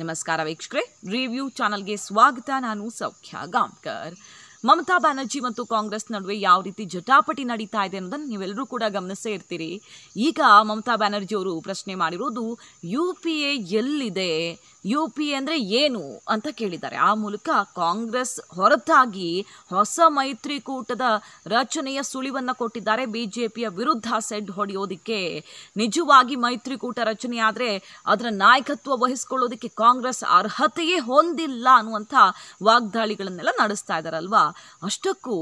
नमस्कार वीक्षक review channel स्वागत नानु सौख्य गांवकर् ಮಮತಾ ಬ್ಯಾನರ್ಜಿ ಮತ್ತು ಕಾಂಗ್ರೆಸ್ ನಡುವೆ ಯಾವ ರೀತಿ ಜಟಾಪಟಿ ನಡೀತಾ ಇದೆ ಅನ್ನೋದನ್ನು ನೀವೆಲ್ಲರೂ ಕೂಡ ಗಮನಿಸೇ ಇರ್ತೀರಿ ಈಗ ಮಮತಾ ಬ್ಯಾನರ್ಜಿ ಅವರು ಪ್ರಶ್ನೆ ಮಾಡಿರೋದು ಯು ಪಿ ಎ ಎಲ್ಲಿದೆ ಯು ಪಿ ಎ ಅಂದರೆ ಏನು ಅಂತ ಕೇಳಿದ್ದಾರೆ ಆ ಮೂಲಕ ಕಾಂಗ್ರೆಸ್ ಹೊರತಾಗಿ ಹೊಸ ಮೈತ್ರಿಕೂಟದ ರಚನೆಯ ಸುಳಿವನ್ನು ಕೊಟ್ಟಿದ್ದಾರೆ ಬಿ ಜೆ ಪಿಯ ವಿರುದ್ಧ ಸೆಡ್ ಹೊಡೆಯೋದಕ್ಕೆ ನಿಜವಾಗಿ ಮೈತ್ರಿಕೂಟ ರಚನೆಯಾದರೆ ಅದರ ನಾಯಕತ್ವ ವಹಿಸ್ಕೊಳ್ಳೋದಕ್ಕೆ ಕಾಂಗ್ರೆಸ್ ಅರ್ಹತೆಯೇ ಹೊಂದಿಲ್ಲ ಅನ್ನುವಂಥ ವಾಗ್ದಾಳಿಗಳನ್ನೆಲ್ಲ ನಡೆಸ್ತಾ ಇದ್ದಾರಲ್ವಾ ಅಷ್ಟಕ್ಕೂ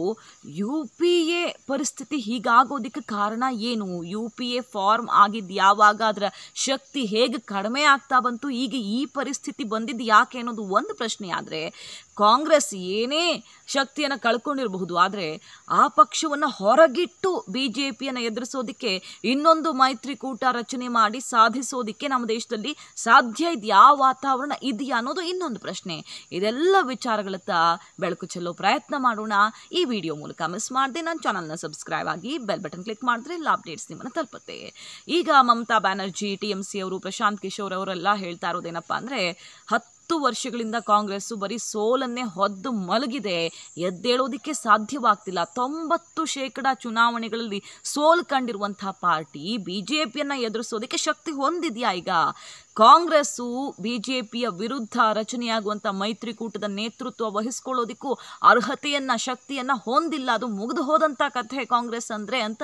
ಯು ಪಿ ಎ ಪರಿಸ್ಥಿತಿ ಹೀಗಾಗೋದಕ್ಕೆ ಕಾರಣ ಏನು ಯು ಪಿ ಎ ಫಾರ್ಮ್ ಆಗಿದ್ದು ಯಾವಾಗ ಅದರ ಶಕ್ತಿ ಹೇಗೆ ಕಡಿಮೆ ಆಗ್ತಾ ಬಂತು ಈಗ ಈ ಪರಿಸ್ಥಿತಿ ಬಂದಿದ್ದು ಯಾಕೆ ಅನ್ನೋದು ಒಂದು ಪ್ರಶ್ನೆ ಆದರೆ ಕಾಂಗ್ರೆಸ್ ಏನೇ ಶಕ್ತಿಯನ್ನು ಕಳ್ಕೊಂಡಿರಬಹುದು ಆದರೆ ಆ ಪಕ್ಷವನ್ನು ಹೊರಗಿಟ್ಟು ಬಿ ಜೆ ಪಿಯನ್ನು ಎದುರಿಸೋದಕ್ಕೆ ಇನ್ನೊಂದು ಮೈತ್ರಿಕೂಟ ರಚನೆ ಮಾಡಿ ಸಾಧಿಸೋದಕ್ಕೆ ನಮ್ಮ ದೇಶದಲ್ಲಿ ಸಾಧ್ಯ ಇದೆಯಾ ವಾತಾವರಣ ಇದೆಯಾ ಅನ್ನೋದು ಇನ್ನೊಂದು ಪ್ರಶ್ನೆ ಇದೆಲ್ಲ ವಿಚಾರಗಳತ್ತ ಬೆಳಕು ಚೆಲ್ಲೋ ಪ್ರಯತ್ನ ಮಾಡೋಣ ಈ ವಿಡಿಯೋ ಮೂಲಕ ಮಿಸ್ ಮಾಡಿದೆ ನನ್ನ ಚಾನಲ್ನ ಸಬ್ಸ್ಕ್ರೈಬ್ ಆಗಿ ಬೆಲ್ ಬಟನ್ ಕ್ಲಿಕ್ ಮಾಡಿದ್ರೆ ಎಲ್ಲ ಅಪ್ಡೇಟ್ಸ್ ನಿಮ್ಮನ್ನು ತಲುಪುತ್ತೆ ಈಗ Mamata Banerjee T M C ಅವರು ಪ್ರಶಾಂತ್ ಕಿಶೋರ್ ಅವರೆಲ್ಲ ಹೇಳ್ತಾ ಇರೋದೇನಪ್ಪ ಅಂದರೆ ಹತ್ತು ಹತ್ತು ವರ್ಷಗಳಿಂದ ಕಾಂಗ್ರೆಸ್ಸು ಬರೀ ಸೋಲನ್ನೇ ಹೊದ್ದು ಮಲಗಿದೆ ಎದ್ದೇಳೋದಿಕ್ಕೆ ಸಾಧ್ಯವಾಗ್ತಿಲ್ಲ ತೊಂಬತ್ತು ಶೇಕಡ ಚುನಾವಣೆಗಳಲ್ಲಿ ಸೋಲ್ ಕಂಡಿರುವಂತಹ ಪಾರ್ಟಿ ಬಿಜೆಪಿಯನ್ನ ಜೆ ಎದುರಿಸೋದಕ್ಕೆ ಶಕ್ತಿ ಹೊಂದಿದೆಯಾ ಈಗ ಕಾಂಗ್ರೆಸ್ಸು ಬಿ ಜೆ ಪಿಯ ವಿರುದ್ಧ ರಚನೆಯಾಗುವಂಥ ಮೈತ್ರಿಕೂಟದ ನೇತೃತ್ವ ವಹಿಸ್ಕೊಳ್ಳೋದಿಕ್ಕೂ ಅರ್ಹತೆಯನ್ನು ಶಕ್ತಿಯನ್ನು ಹೊಂದಿಲ್ಲ ಅದು ಮುಗಿದು ಹೋದಂಥ ಕಥೆ ಕಾಂಗ್ರೆಸ್ ಅಂದರೆ ಅಂತ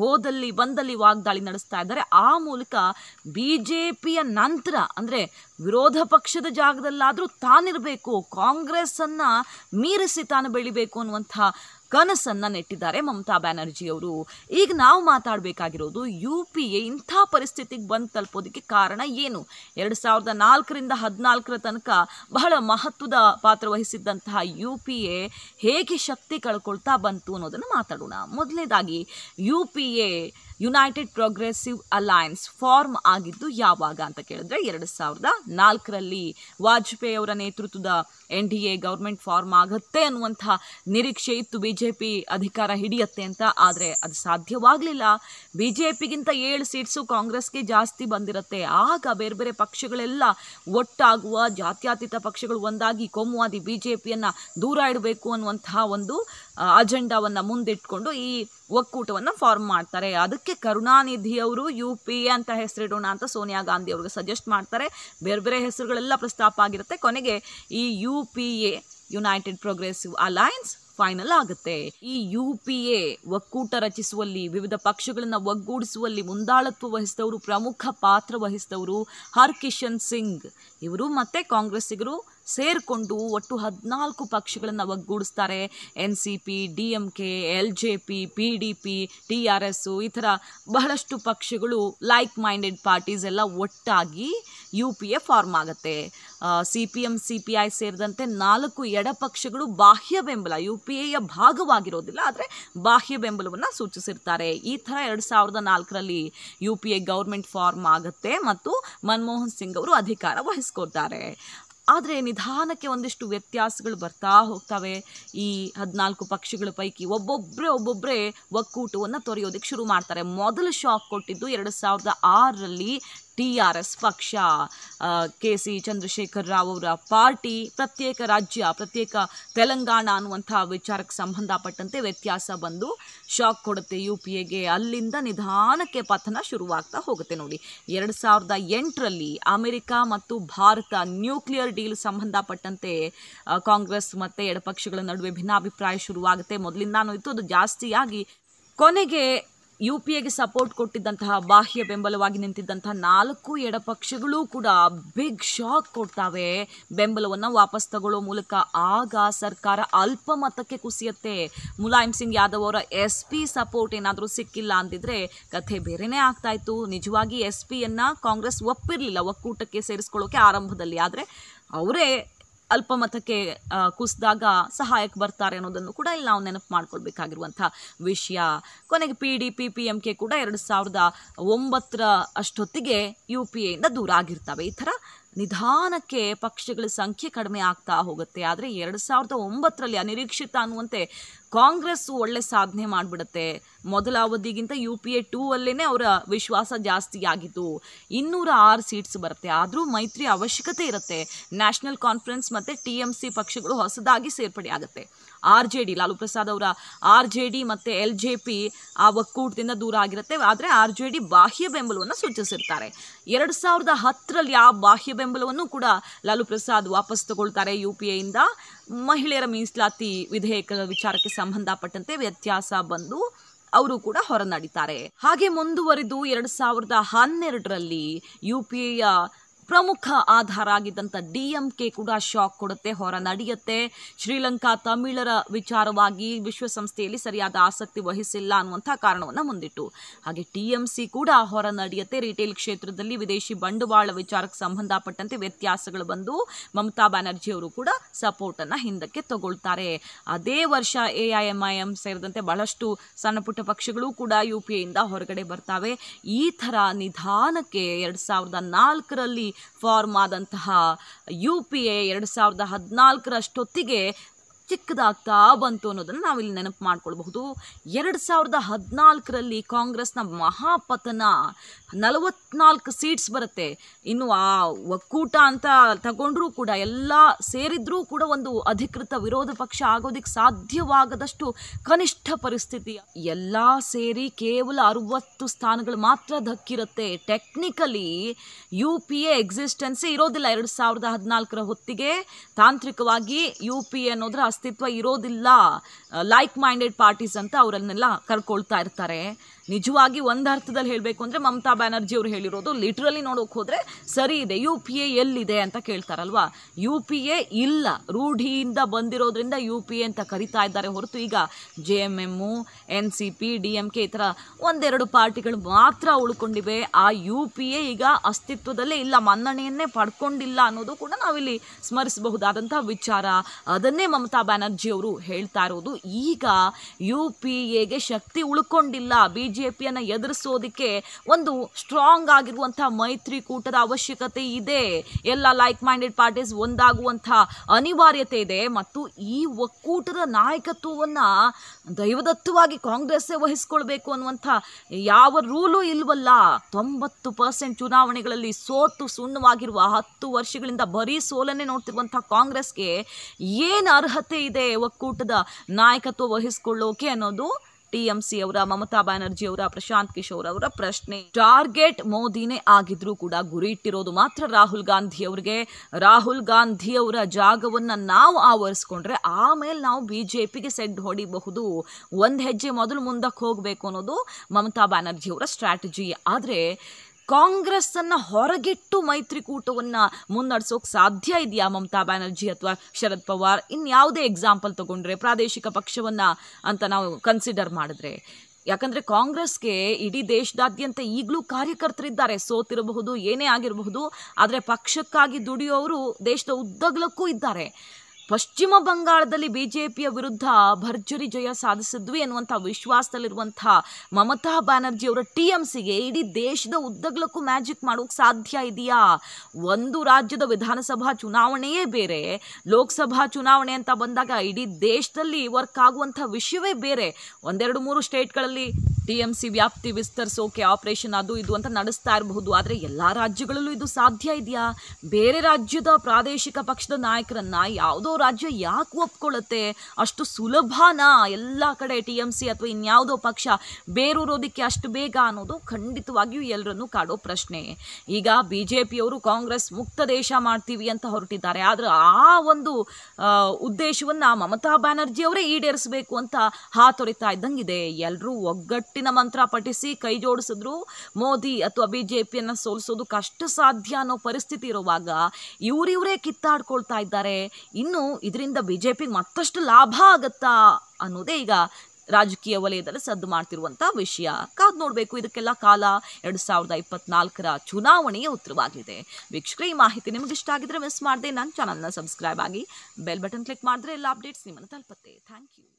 ಹೋದಲ್ಲಿ ಬಂದಲ್ಲಿ ವಾಗ್ದಾಳಿ ನಡೆಸ್ತಾ ಇದ್ದಾರೆ ಆ ಮೂಲಕ ಬಿ ಜೆ ಪಿಯ ನಂತರ ಅಂದರೆ ವಿರೋಧ ಪಕ್ಷದ ಜಾಗದಲ್ಲಾದರೂ ತಾನಿರಬೇಕು ಕಾಂಗ್ರೆಸ್ಸನ್ನು ಮೀರಿಸಿ ತಾನು ಬೆಳಿಬೇಕು ಅನ್ನುವಂಥ ಕನಸನ್ನು ನೆಟ್ಟಿದ್ದಾರೆ ಮಮತಾ ಬ್ಯಾನರ್ಜಿಯವರು ಈಗ ನಾವು ಮಾತಾಡಬೇಕಾಗಿರೋದು ಯು ಪಿ ಎ ಇಂಥ ಪರಿಸ್ಥಿತಿಗೆ ಬಂದು ತಲುಪೋದಕ್ಕೆ ಕಾರಣ ಏನು ಎರಡು ಸಾವಿರದ ನಾಲ್ಕರಿಂದ ಹದಿನಾಲ್ಕರ ತನಕ ಬಹಳ ಮಹತ್ವದ ಪಾತ್ರ ವಹಿಸಿದ್ದಂತಹ ಯು ಪಿ ಎ ಹೇಗೆ ಶಕ್ತಿ ಕಳ್ಕೊಳ್ತಾ ಬಂತು ಅನ್ನೋದನ್ನು ಮಾತಾಡೋಣ ಮೊದಲನೇದಾಗಿ U P A united progressive alliance form ಆಗಿದ್ದು ಯಾವಾಗ ಅಂತ ಕೇಳಿದ್ರೆ ಎರಡು ಸಾವಿರದ ನಾಲ್ಕರಲ್ಲಿ ವಾಜಪೇಯಿ ಅವರ ನೇತೃತ್ವದ N D A government form ಆಗುತ್ತೆ ಅನ್ನುವಂಥ ನಿರೀಕ್ಷೆ ಇತ್ತು ಬಿ ಜೆ ಪಿ ಅಧಿಕಾರ ಹಿಡಿಯತ್ತೆ ಅಂತ ಆದರೆ ಅದು ಸಾಧ್ಯವಾಗಲಿಲ್ಲ ಬಿ ಜೆ ಪಿಗಿಂತ ಏಳು ಸೀಟ್ಸು ಕಾಂಗ್ರೆಸ್ಗೆ ಜಾಸ್ತಿ ಬಂದಿರುತ್ತೆ ಆಗ ಬೇರೆ ಬೇರೆ ಪಕ್ಷಗಳೆಲ್ಲ ಒಟ್ಟಾಗುವ ಜಾತ್ಯಾತೀತ ಪಕ್ಷಗಳು ಒಂದಾಗಿ ಕೋಮುವಾದಿ ಬಿ ಜೆ ಪಿಯನ್ನು ದೂರ ಇಡಬೇಕು ಅನ್ನುವಂತಹ ಒಂದು ಅಜೆಂಡಾವನ್ನು ಮುಂದಿಟ್ಕೊಂಡು ಈ ಒಕ್ಕೂಟವನ್ನು ಫಾರ್ಮ್ ಮಾಡ್ತಾರೆ ಅದಕ್ಕೆ ಕರುಣಾನಿಧಿ ಅವರು ಯು ಪಿ ಎ ಅಂತ ಹೆಸರಿಡೋಣ ಅಂತ ಸೋನಿಯಾ ಗಾಂಧಿ ಅವ್ರಿಗೆ ಸಜೆಸ್ಟ್ ಮಾಡ್ತಾರೆ ಬೇರೆ ಬೇರೆ ಹೆಸರುಗಳೆಲ್ಲ ಪ್ರಸ್ತಾಪ ಆಗಿರುತ್ತೆ ಕೊನೆಗೆ ಈ U P A united progressive alliance final ಆಗುತ್ತೆ ಈ ಯು ಪಿ ಎ ಒಕ್ಕೂಟ ರಚಿಸುವಲ್ಲಿ ವಿವಿಧ ಪಕ್ಷಗಳನ್ನ ಒಗ್ಗೂಡಿಸುವಲ್ಲಿ ಮುಂದಾಳತ್ವ ವಹಿಸಿದವರು ಪ್ರಮುಖ ಪಾತ್ರ ವಹಿಸಿದವರು ಹರ್ಕಿಶನ್ ಸಿಂಗ್ ಇವರು ಮತ್ತು ಕಾಂಗ್ರೆಸ್ಸಿಗರು ಸೇರಿಕೊಂಡು ಒಟ್ಟು ಹದಿನಾಲ್ಕು ಪಕ್ಷಗಳನ್ನು ಒಗ್ಗೂಡಿಸ್ತಾರೆ N C P D M K L J P P D P T R S ಈ ಥರ ಬಹಳಷ್ಟು ಪಕ್ಷಗಳು ಲೈಕ್ ಮೈಂಡೆಡ್ ಪಾರ್ಟೀಸ್ ಎಲ್ಲ ಒಟ್ಟಾಗಿ ಯು ಪಿ ಎ ಫಾರ್ಮ್ ಆಗುತ್ತೆ C P M C P I ಸೇರಿದಂತೆ ನಾಲ್ಕು ಪಕ್ಷಗಳು ಬಾಹ್ಯ ಬೆಂಬಲ ಯು ಪಿ ಎಯ ಭಾಗವಾಗಿರೋದಿಲ್ಲ ಆದರೆ ಬಾಹ್ಯ ಬೆಂಬಲವನ್ನು ಸೂಚಿಸಿರ್ತಾರೆ ಈ ಥರ ಎರಡು ಸಾವಿರದ ನಾಲ್ಕರಲ್ಲಿ U P A government form ಆಗುತ್ತೆ ಮತ್ತು ಮನಮೋಹನ್ ಸಿಂಗ್ ಅವರು ಅಧಿಕಾರ ವಹಿಸ್ತಾರೆ ತೊಡಗಿಸ್ಕೋತಾರೆ ಆದರೆ ನಿಧಾನಕ್ಕೆ ಒಂದಿಷ್ಟು ವ್ಯತ್ಯಾಸಗಳು ಬರ್ತಾ ಹೋಗ್ತವೆ ಈ ಹದಿನಾಲ್ಕು ಪಕ್ಷಿಗಳ ಪೈಕಿ ಒಬ್ಬೊಬ್ಬರೇ ಒಬ್ಬೊಬ್ಬರೇ ಒಕ್ಕೂಟವನ್ನು ತೊರೆಯೋದಕ್ಕೆ ಶುರು ಮಾಡ್ತಾರೆ ಮೊದಲು ಶಾಕ್ ಕೊಟ್ಟಿದ್ದು ಎರಡು ಸಾವಿರದ ಆರರಲ್ಲಿ ಟಿ ಆರ್ ಎಸ್ ಪಕ್ಷ ಕೆ ಸಿ ಚಂದ್ರಶೇಖರ್ ರಾವ್ ಅವರ ಪಾರ್ಟಿ ಪ್ರತ್ಯೇಕ ರಾಜ್ಯ ಪ್ರತ್ಯೇಕ ತೆಲಂಗಾಣ ಅನ್ನುವಂಥ ವಿಚಾರಕ್ಕೆ ಸಂಬಂಧಪಟ್ಟಂತೆ ವ್ಯತ್ಯಾಸ ಬಂದು ಶಾಕ್ ಕೊಡುತ್ತೆ ಯು ಪಿ ಎಗೆ ಅಲ್ಲಿಂದ ನಿಧಾನಕ್ಕೆ ಪತನ ಶುರುವಾಗ್ತಾ ಹೋಗುತ್ತೆ ನೋಡಿ ಎರಡು ಸಾವಿರದ ಎಂಟರಲ್ಲಿ ಅಮೆರಿಕ ಮತ್ತು ಭಾರತ ನ್ಯೂಕ್ಲಿಯರ್ ಡೀಲ್ ಸಂಬಂಧಪಟ್ಟಂತೆ ಕಾಂಗ್ರೆಸ್ ಮತ್ತು ಎಡಪಕ್ಷಗಳ ನಡುವೆ ಭಿನ್ನಾಭಿಪ್ರಾಯ ಶುರುವಾಗುತ್ತೆ ಮೊದಲಿಂದಾನು ಇತ್ತು ಅದು ಜಾಸ್ತಿಯಾಗಿ ಕೊನೆಗೆ ಯು ಪಿ ಎಗೆ ಸಪೋರ್ಟ್ ಕೊಟ್ಟಿದ್ದಂತಹ ಬಾಹ್ಯ ಬೆಂಬಲವಾಗಿ ನಿಂತಿದ್ದಂತಹ ನಾಲ್ಕು ಎಡಪಕ್ಷಗಳು ಕೂಡ ಬಿಗ್ ಶಾಕ್ ಕೊಡ್ತಾವೆ ಬೆಂಬಲವನ್ನು ವಾಪಸ್ ತಗೊಳ್ಳೋ ಮೂಲಕ ಆಗ ಸರ್ಕಾರ ಅಲ್ಪ ಮತಕ್ಕೆ ಕುಸಿಯುತ್ತೆ ಮುಲಾಯಂ ಸಿಂಗ್ ಯಾದವ್ ಅವರ ಎಸ್ ಪಿ ಸಪೋರ್ಟ್ ಏನಾದರೂ ಸಿಕ್ಕಿಲ್ಲ ಅಂದಿದ್ರೆ ಕಥೆ ಬೇರೆನೇ ಆಗ್ತಾ ಇತ್ತು ನಿಜವಾಗಿ ಎಸ್ ಪಿಯನ್ನು ಕಾಂಗ್ರೆಸ್ ಒಪ್ಪಿರಲಿಲ್ಲ ಒಕ್ಕೂಟಕ್ಕೆ ಸೇರಿಸ್ಕೊಳ್ಳೋಕೆ ಆರಂಭದಲ್ಲಿ ಆದರೆ ಅವರೇ ಅಲ್ಪಮತಕ್ಕೆ ಕುಸಿದಾಗ ಸಹಾಯಕ್ಕೆ ಬರ್ತಾರೆ ಅನ್ನೋದನ್ನು ಕೂಡ ಇಲ್ಲಿ ನಾವು ನೆನಪು ಮಾಡ್ಕೊಳ್ಬೇಕಾಗಿರುವಂಥ ವಿಷಯ ಕೊನೆಗೆ P D P P M K ಕೂಡ ಎರಡು ಸಾವಿರದ ಒಂಬತ್ತರ ಅಷ್ಟೊತ್ತಿಗೆ ಯು ಪಿ ಎಯಿಂದ ದೂರ ಆಗಿರ್ತವೆ ಈ ಥರ ನಿಧಾನಕ್ಕೆ ಪಕ್ಷಗಳ ಸಂಖ್ಯೆ ಕಡಿಮೆ ಆಗ್ತಾ ಹೋಗುತ್ತೆ ಆದರೆ ಎರಡು ಸಾವಿರದ ಒಂಬತ್ತರಲ್ಲಿ ಅನಿರೀಕ್ಷಿತ ಅನ್ನುವಂತೆ ಕಾಂಗ್ರೆಸ್ ಒಳ್ಳೆ ಸಾಧನೆ ಮಾಡಿಬಿಡುತ್ತೆ ಮೊದಲ ಅವಧಿಗಿಂತ ಯು ಪಿ ಎ ಟೂ ಅಲ್ಲೇ ಅವರ ವಿಶ್ವಾಸ ಜಾಸ್ತಿ ಆಗಿತ್ತು ಇನ್ನೂರ ಆರು ಸೀಟ್ಸ್ ಬರುತ್ತೆ ಆದರೂ ಮೈತ್ರಿ ಅವಶ್ಯಕತೆ ಇರುತ್ತೆ ನ್ಯಾಷನಲ್ ಕಾನ್ಫರೆನ್ಸ್ ಮತ್ತು ಟಿ ಎಮ್ ಸಿ ಪಕ್ಷಗಳು ಹೊಸದಾಗಿ ಸೇರ್ಪಡೆ ಆಗುತ್ತೆ R J D Lalu Prasad ಅವರ ಆರ್ ಜೆ ಡಿ ಮತ್ತು ಎಲ್ ಜೆ ಪಿ ಆ ಒಕ್ಕೂಟದಿಂದ ದೂರ ಆಗಿರುತ್ತೆ ಆದರೆ ಆರ್ ಜೆ ಡಿ ಬಾಹ್ಯ ಬೆಂಬಲವನ್ನು ಸೂಚಿಸಿರ್ತಾರೆ ಎರಡು ಸಾವಿರದ ಹತ್ತರಲ್ಲಿ ಆ ಬಾಹ್ಯ ಬೆಂಬಲವನ್ನು ಕೂಡ ಲಾಲು ಪ್ರಸಾದ್ ವಾಪಸ್ ತಗೊಳ್ತಾರೆ ಯು ಪಿ ಐಯಿಂದ ಮಹಿಳೆಯರ ಮೀಸಲಾತಿ ವಿಧೇಯಕ ವಿಚಾರಕ್ಕೆ ಸಂಬಂಧಪಟ್ಟಂತೆ ವ್ಯತ್ಯಾಸ ಬಂದು ಅವರು ಕೂಡ ಹೊರನಡೀತಾರೆ ಹಾಗೆ ಮುಂದುವರಿದು ಎರಡು ಸಾವಿರದ ಹನ್ನೆರಡರಲ್ಲಿ ಯು ಪಿ ಐಯ ಪ್ರಮುಖ ಆಧಾರ ಆಗಿದ್ದಂಥ ಡಿ ಎಂ ಕೆ ಕೂಡ ಶಾಕ್ ಕೊಡುತ್ತೆ ಹೊರ ನಡೆಯುತ್ತೆ ಶ್ರೀಲಂಕಾ ತಮಿಳರ ವಿಚಾರವಾಗಿ ವಿಶ್ವಸಂಸ್ಥೆಯಲ್ಲಿ ಸರಿಯಾದ ಆಸಕ್ತಿ ವಹಿಸಿಲ್ಲ ಅನ್ನುವಂಥ ಕಾರಣವನ್ನು ಮುಂದಿಟ್ಟು ಹಾಗೆ ಟಿ ಎಂ ಸಿ ಕೂಡ ಹೊರ ನಡೆಯುತ್ತೆ ರಿಟೇಲ್ ಕ್ಷೇತ್ರದಲ್ಲಿ ವಿದೇಶಿ ಬಂಡವಾಳ ವಿಚಾರಕ್ಕೆ ಸಂಬಂಧಪಟ್ಟಂತೆ ವ್ಯತ್ಯಾಸಗಳು ಬಂದು ಮಮತಾ ಬ್ಯಾನರ್ಜಿ ಅವರು ಕೂಡ ಸಪೋರ್ಟನ್ನು ಹಿಂದಕ್ಕೆ ತಗೊಳ್ತಾರೆ ಅದೇ ವರ್ಷ A I M I M ಸೇರಿದಂತೆ ಬಹಳಷ್ಟು ಸಣ್ಣಪುಟ್ಟ ಪಕ್ಷಗಳು ಕೂಡ ಯು ಪಿ ಐಯಿಂದ ಹೊರಗಡೆ ಬರ್ತವೆ ಈ ಥರ ನಿಧಾನಕ್ಕೆ ಎರಡು ಸಾವಿರದ ನಾಲ್ಕರಲ್ಲಿ ಫಾರ್ಮ್ ಆದಂತಹ ಯು ಪಿ ಎ ಎರಡು ಸಾವಿರದ ಹದಿನಾಲ್ಕರಷ್ಟೊತ್ತಿಗೆ ಚಿಕ್ಕದಾಗ್ತಾ ಬಂತು ಅನ್ನೋದನ್ನು ನಾವಿಲ್ಲಿ ನೆನಪು ಮಾಡ್ಕೊಳ್ಬಹುದು ಎರಡು ಸಾವಿರದ ಹದಿನಾಲ್ಕರಲ್ಲಿ ಕಾಂಗ್ರೆಸ್ನ ಮಹಾಪತನ ನಲವತ್ನಾಲ್ಕು ಸೀಟ್ಸ್ ಬರುತ್ತೆ ಇನ್ನು ಆ ಒಕ್ಕೂಟ ಅಂತ ತಗೊಂಡ್ರೂ ಕೂಡ ಎಲ್ಲ ಸೇರಿದ್ರೂ ಕೂಡ ಒಂದು ಅಧಿಕೃತ ವಿರೋಧ ಪಕ್ಷ ಆಗೋದಕ್ಕೆ ಸಾಧ್ಯವಾಗದಷ್ಟು ಕನಿಷ್ಠ ಪರಿಸ್ಥಿತಿ ಎಲ್ಲ ಸೇರಿ ಕೇವಲ ಅರವತ್ತು ಸ್ಥಾನಗಳು ಮಾತ್ರ ಧಕ್ಕಿರುತ್ತೆ ಟೆಕ್ನಿಕಲಿ ಯು ಪಿ ಎ ಎಕ್ಸಿಸ್ಟೆನ್ಸೇ ಇರೋದಿಲ್ಲ ಎರಡು ಸಾವಿರದ ಹದಿನಾಲ್ಕರ ಹೊತ್ತಿಗೆ ತಾಂತ್ರಿಕವಾಗಿ ಯು ಪಿ ಎ ಅನ್ನೋದ್ರ ಅಸ್ತಿತ್ವ ಇರೋದಿಲ್ಲ ಲೈಕ್ ಮೈಂಡೆಡ್ ಪಾರ್ಟೀಸ್ ಅಂತ ಅವರನ್ನೆಲ್ಲ ಕರ್ಕೊಳ್ತಾ ಇರ್ತಾರೆ ನಿಜವಾಗಿ ಒಂದು ಅರ್ಥದಲ್ಲಿ ಹೇಳಬೇಕು ಅಂದರೆ ಮಮತಾ ಬ್ಯಾನರ್ಜಿ ಅವರು ಹೇಳಿರೋದು ಲಿಟ್ರಲಿ ನೋಡೋಕೆ ಹೋದರೆ ಸರಿ ಇದೆ ಯು ಪಿ ಎ ಎಲ್ಲಿದೆ ಅಂತ ಕೇಳ್ತಾರಲ್ವಾ ಯು ಪಿ ಎ ಇಲ್ಲ ರೂಢಿಯಿಂದ ಬಂದಿರೋದ್ರಿಂದ ಯು ಪಿ ಎ ಅಂತ ಕರಿತಾ ಇದ್ದಾರೆ ಹೊರತು ಈಗ J M M N C P D M K ಈ ಥರ ಒಂದೆರಡು ಪಾರ್ಟಿಗಳು ಮಾತ್ರ ಉಳ್ಕೊಂಡಿವೆ ಆ ಯು ಪಿ ಎ ಈಗ ಅಸ್ತಿತ್ವದಲ್ಲೇ ಇಲ್ಲ ಮನ್ನಣೆಯನ್ನೇ ಪಡ್ಕೊಂಡಿಲ್ಲ ಅನ್ನೋದು ಕೂಡ ನಾವಿಲ್ಲಿ ಸ್ಮರಿಸಬಹುದಾದಂಥ ವಿಚಾರ ಅದನ್ನೇ ಮಮತಾ ಅವರು ಹೇಳ್ತಾ ಇರೋದು ಈಗ ಯು ಪಿ ಎಗೆ ಶಕ್ತಿ ಉಳ್ಕೊಂಡಿಲ್ಲ ಬಿ ಜೆ ಪಿಯನ್ನು ಎದುರಿಸೋದಕ್ಕೆ ಒಂದು ಸ್ಟ್ರಾಂಗ್ ಆಗಿರುವಂಥ ಮೈತ್ರಿಕೂಟದ ಅವಶ್ಯಕತೆ ಇದೆ ಎಲ್ಲ ಲೈಕ್ ಮೈಂಡೆಡ್ ಪಾರ್ಟೀಸ್ ಒಂದಾಗುವಂಥ ಅನಿವಾರ್ಯತೆ ಇದೆ ಮತ್ತು ಈ ಒಕ್ಕೂಟದ ನಾಯಕತ್ವವನ್ನು ದೈವದತ್ತವಾಗಿ ಕಾಂಗ್ರೆಸ್ಸೇ ವಹಿಸ್ಕೊಳ್ಬೇಕು ಅನ್ನುವಂಥ ಯಾವ ರೂಲು ಇಲ್ವಲ್ಲ ತೊಂಬತ್ತು ಪರ್ಸೆಂಟ್ ಚುನಾವಣೆಗಳಲ್ಲಿ ಸೋತು ಸುಣ್ಣವಾಗಿರುವ ಹತ್ತು ವರ್ಷಗಳಿಂದ ಬರೀ ಸೋಲನ್ನೇ ನೋಡ್ತಿರುವಂಥ ಕಾಂಗ್ರೆಸ್ಗೆ ಏನು ಅರ್ಹತೆ ಇದೆ ಒಕ್ಕೂಟದ ನಾಯಕತ್ವ ವಹಿಸಿಕೊಳ್ಳೋಕೆ ಅನ್ನೋದು ಟಿ ಎಂ ಸಿ ಅವರ ಮಮತಾ ಬ್ಯಾನರ್ಜಿ ಅವರ ಪ್ರಶಾಂತ್ ಕಿಶೋರ್ ಅವರ ಪ್ರಶ್ನೆ ಟಾರ್ಗೆಟ್ ಮೋದಿನೇ ಆಗಿದ್ರೂ ಕೂಡ ಗುರಿ ಇಟ್ಟಿರೋದು ಮಾತ್ರ ರಾಹುಲ್ ಗಾಂಧಿ ಅವರಿಗೆ ರಾಹುಲ್ ಗಾಂಧಿ ಅವರ ಜಾಗವನ್ನ ನಾವು ಆವರಿಸ್ಕೊಂಡ್ರೆ ಆಮೇಲೆ ನಾವು ಬಿಜೆಪಿಗೆ ಸೆಡ್ ಹೊಡಿಬಹುದು ಒಂದ್ ಹೆಜ್ಜೆ ಮೊದಲು ಮುಂದಕ್ಕೆ ಹೋಗಬೇಕು ಅನ್ನೋದು ಮಮತಾ ಬ್ಯಾನರ್ಜಿ ಅವರ ಸ್ಟ್ರಾಟಜಿ ಆದರೆ ಕಾಂಗ್ರೆಸ್ಸನ್ನು ಹೊರಗಿಟ್ಟು ಮೈತ್ರಿಕೂಟವನ್ನು ಮುನ್ನಡೆಸೋಕೆ ಸಾಧ್ಯ ಇದೆಯಾ ಮಮತಾ ಬ್ಯಾನರ್ಜಿ ಅಥವಾ ಶರದ್ ಪವಾರ್ ಇನ್ಯಾವುದೇ ಎಕ್ಸಾಂಪಲ್ ತಗೊಂಡ್ರೆ ಪ್ರಾದೇಶಿಕ ಪಕ್ಷವನ್ನು ಅಂತ ನಾವು ಕನ್ಸಿಡರ್ ಮಾಡಿದ್ರೆ ಯಾಕಂದರೆ ಕಾಂಗ್ರೆಸ್ಗೆ ಇಡೀ ದೇಶದಾದ್ಯಂತ ಈಗಲೂ ಕಾರ್ಯಕರ್ತರಿದ್ದಾರೆ ಸೋತಿರಬಹುದು ಏನೇ ಆಗಿರಬಹುದು ಆದರೆ ಪಕ್ಷಕ್ಕಾಗಿ ದುಡಿಯೋರು ದೇಶದ ಉದ್ದಗಲಕ್ಕೂ ಇದ್ದಾರೆ ಪಶ್ಚಿಮ ಬಂಗಾಳದಲ್ಲಿ ಬಿ ಜೆ ಪಿಯ ವಿರುದ್ಧ ಭರ್ಜರಿ ಜಯ ಸಾಧಿಸಿದ್ವಿ ಅನ್ನುವಂಥ ವಿಶ್ವಾಸದಲ್ಲಿರುವಂಥ ಮಮತಾ ಬ್ಯಾನರ್ಜಿ ಅವರ ಟಿ ಎಂ ಸಿಗೆ ಇಡೀ ದೇಶದ ಉದ್ದಗಲಕ್ಕೂ ಮ್ಯಾಜಿಕ್ ಮಾಡೋಕೆ ಸಾಧ್ಯ ಇದೆಯಾ ಒಂದು ರಾಜ್ಯದ ವಿಧಾನಸಭಾ ಚುನಾವಣೆಯೇ ಬೇರೆ ಲೋಕಸಭಾ ಚುನಾವಣೆ ಅಂತ ಬಂದಾಗ ಇಡೀ ದೇಶದಲ್ಲಿ ವರ್ಕ್ ಆಗುವಂಥ ವಿಷಯವೇ ಬೇರೆ ಒಂದೆರಡು ಮೂರು ಸ್ಟೇಟ್ಗಳಲ್ಲಿ ಟಿ ಎಂ ಸಿ ವ್ಯಾಪ್ತಿ ವಿಸ್ತರಿಸೋಕೆ ಆಪರೇಷನ್ ಅದು ಇದು ಅಂತ ನಡೆಸ್ತಾ ಇರಬಹುದು ಆದರೆ ಎಲ್ಲ ರಾಜ್ಯಗಳಲ್ಲೂ ಇದು ಸಾಧ್ಯ ಇದೆಯಾ ಬೇರೆ ರಾಜ್ಯದ ಪ್ರಾದೇಶಿಕ ಪಕ್ಷದ ನಾಯಕರನ್ನು ಯಾವುದೋ ರಾಜ್ಯ ಯಾಕೆ ಒಪ್ಕೊಳ್ಳುತ್ತೆ ಅಷ್ಟು ಸುಲಭನಾ ಎಲ್ಲ ಕಡೆ ಟಿ ಎಂ ಸಿ ಅಥವಾ ಇನ್ಯಾವುದೋ ಪಕ್ಷ ಬೇರೂರೋದಕ್ಕೆ ಅಷ್ಟು ಬೇಗ ಅನ್ನೋದು ಖಂಡಿತವಾಗಿಯೂ ಎಲ್ಲರನ್ನು ಕಾಡೋ ಪ್ರಶ್ನೆ ಈಗ ಬಿ ಜೆ ಪಿಯವರು ಕಾಂಗ್ರೆಸ್ ಮುಕ್ತ ದೇಶ ಮಾಡ್ತೀವಿ ಅಂತ ಹೊರಟಿದ್ದಾರೆ ಆದರೆ ಆ ಒಂದು ಉದ್ದೇಶವನ್ನು ಮಮತಾ ಬ್ಯಾನರ್ಜಿಯವರೇ ಈಡೇರಿಸಬೇಕು ಅಂತ ಹಾತೊರಿತಾ ಇದ್ದಂಗಿದೆ ಎಲ್ಲರೂ ಒಗ್ಗಟ್ಟು ಕಟ್ಟಿನ ಮಂತ್ರ ಪಠಿಸಿ ಕೈ ಜೋಡಿಸಿದ್ರು ಮೋದಿ ಅಥವಾ ಬಿ ಜೆ ಪಿಯನ್ನು ಸೋಲಿಸೋದು ಕಷ್ಟ ಸಾಧ್ಯ ಅನ್ನೋ ಪರಿಸ್ಥಿತಿ ಇರುವಾಗ ಇವರಿವರೇ ಕಿತ್ತಾಡ್ಕೊಳ್ತಾ ಇದ್ದಾರೆ ಇನ್ನು ಇದರಿಂದ ಬಿ ಜೆ ಪಿಗೆ ಮತ್ತಷ್ಟು ಲಾಭ ಆಗತ್ತಾ ಅನ್ನೋದೇ ಈಗ ರಾಜಕೀಯ ವಲಯದಲ್ಲಿ ಸದ್ದು ಮಾಡ್ತಿರುವಂಥ ವಿಷಯ ಕಾದು ನೋಡಬೇಕು ಇದಕ್ಕೆಲ್ಲ ಕಾಲ ಎರಡು ಸಾವಿರದ ಇಪ್ಪತ್ನಾಲ್ಕರ ಚುನಾವಣೆಯ ಉತ್ತರವಾಗಲಿದೆ ವೀಕ್ಷಕರ ಈ ಮಾಹಿತಿ ನಿಮಗೆ ಇಷ್ಟ ಆಗಿದ್ರೆ ಮಿಸ್ ಮಾಡಿದೆ ನನ್ನ ಚಾನಲ್ನ ಸಬ್ಸ್ಕ್ರೈಬ್ ಆಗಿ ಬೆಲ್ ಬಟನ್ ಕ್ಲಿಕ್ ಮಾಡಿದ್ರೆ ಎಲ್ಲ ಅಪ್ಡೇಟ್ಸ್ ನಿಮ್ಮನ್ನು ತಲುಪುತ್ತೆ ಥ್ಯಾಂಕ್ ಯು